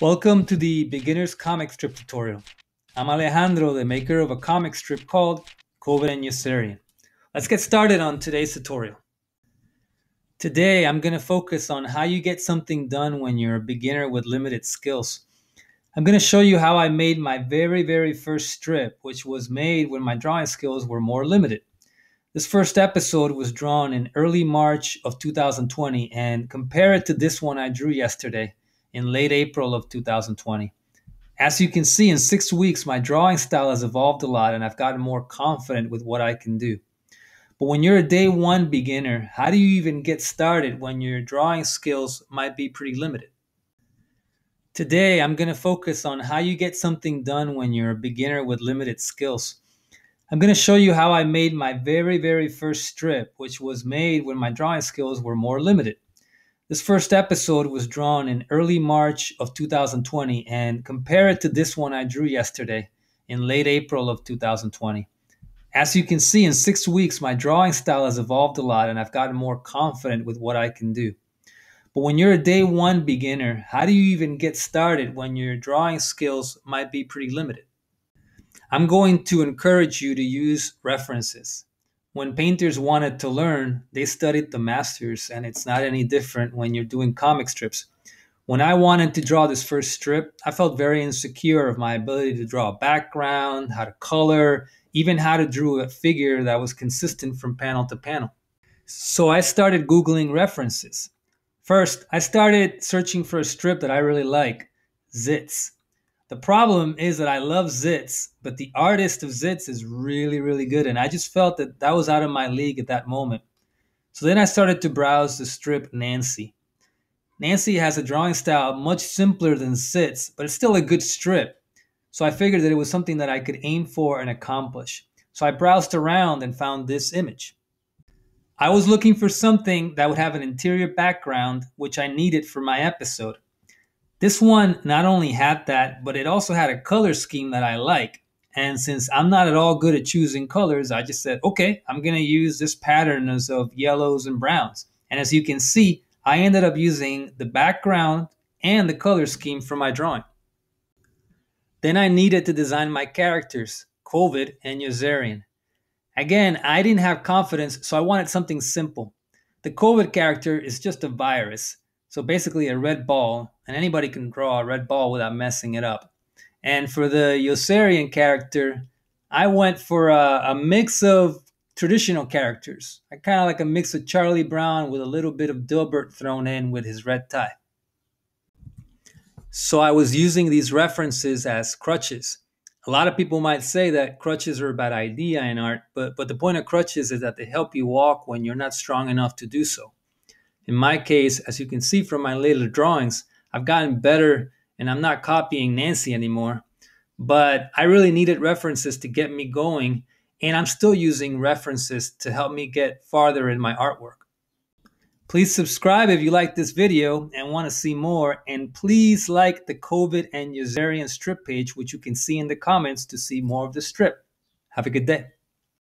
Welcome to the beginner's comic strip tutorial. I'm Alejandro, the maker of a comic strip called COVID and Usarian. Let's get started on today's tutorial. Today, I'm going to focus on how you get something done when you're a beginner with limited skills. I'm going to show you how I made my very, very first strip, which was made when my drawing skills were more limited. This first episode was drawn in early March of 2020, and compare it to this one I drew yesterday in late April of 2020. As you can see, in six weeks, my drawing style has evolved a lot and I've gotten more confident with what I can do. But when you're a day one beginner, how do you even get started when your drawing skills might be pretty limited? Today, I'm going to focus on how you get something done when you're a beginner with limited skills. I'm going to show you how I made my very, very first strip, which was made when my drawing skills were more limited. This first episode was drawn in early March of 2020, and compare it to this one I drew yesterday in late April of 2020. As you can see, in six weeks, my drawing style has evolved a lot, and I've gotten more confident with what I can do. But when you're a day one beginner, how do you even get started when your drawing skills might be pretty limited? I'm going to encourage you to use references when painters wanted to learn, they studied the masters, and it's not any different when you're doing comic strips. When I wanted to draw this first strip, I felt very insecure of my ability to draw a background, how to color, even how to draw a figure that was consistent from panel to panel. So I started Googling references. First, I started searching for a strip that I really like, zits. The problem is that I love zits, but the artist of zits is really, really good. And I just felt that that was out of my league at that moment. So then I started to browse the strip Nancy. Nancy has a drawing style much simpler than zits, but it's still a good strip. So I figured that it was something that I could aim for and accomplish. So I browsed around and found this image. I was looking for something that would have an interior background, which I needed for my episode. This one not only had that, but it also had a color scheme that I like. And since I'm not at all good at choosing colors, I just said, okay, I'm going to use this pattern of yellows and browns. And as you can see, I ended up using the background and the color scheme for my drawing. Then I needed to design my characters, COVID and Yozarian. Again, I didn't have confidence, so I wanted something simple. The COVID character is just a virus, so basically, a red ball, and anybody can draw a red ball without messing it up. And for the Yosarian character, I went for a, a mix of traditional characters. I kind of like a mix of Charlie Brown with a little bit of Dilbert thrown in with his red tie. So I was using these references as crutches. A lot of people might say that crutches are a bad idea in art, but, but the point of crutches is that they help you walk when you're not strong enough to do so. In my case, as you can see from my later drawings, I've gotten better and I'm not copying Nancy anymore. But I really needed references to get me going, and I'm still using references to help me get farther in my artwork. Please subscribe if you like this video and want to see more, and please like the COVID and Yazarian strip page, which you can see in the comments to see more of the strip. Have a good day.